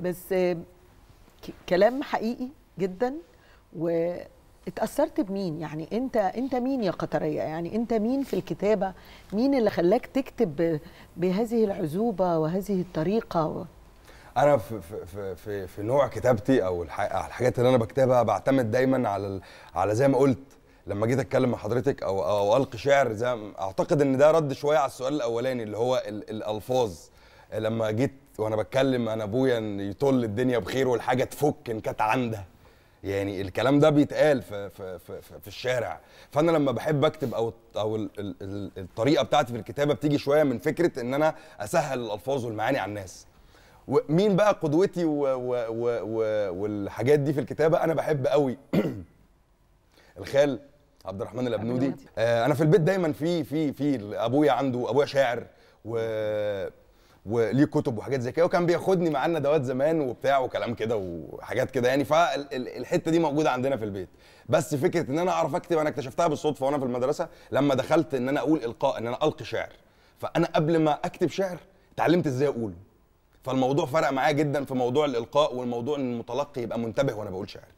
بس آه، كلام حقيقي جدا واتأثرت بمين يعني انت انت مين يا قطرية يعني انت مين في الكتابة مين اللي خلاك تكتب بهذه العزوبة وهذه الطريقة و... انا في في في, في نوع كتابتي او الحاجات اللي انا بكتبها بعتمد دايما على على زي ما قلت لما جيت اتكلم مع حضرتك او او القي شعر زي اعتقد ان ده رد شويه على السؤال الاولاني اللي هو الالفاظ لما جيت وانا بتكلم انا ابويا ان يطل الدنيا بخير والحاجه تفك ان كانت عندها يعني الكلام ده بيتقال في, في, في, في الشارع فانا لما بحب اكتب او او الطريقه بتاعتي في الكتابه بتيجي شويه من فكره ان انا اسهل الالفاظ والمعاني على الناس ومين بقى قدوتي و و و و والحاجات دي في الكتابه انا بحب قوي الخال عبد الرحمن الابنودي آه، انا في البيت دايما في في في ابويا عنده ابويا شاعر و وليه كتب وحاجات زي كده وكان بياخدني معاه ندوات زمان وبتاع وكلام كده وحاجات كده يعني فالحته دي موجوده عندنا في البيت بس فكره ان انا اعرف اكتب انا اكتشفتها بالصدفه وانا في المدرسه لما دخلت ان انا اقول القاء ان انا القي شعر فانا قبل ما اكتب شعر اتعلمت ازاي اقوله فالموضوع فرق معايا جدا في موضوع الالقاء والموضوع ان المتلقي يبقى منتبه وانا بقول شعر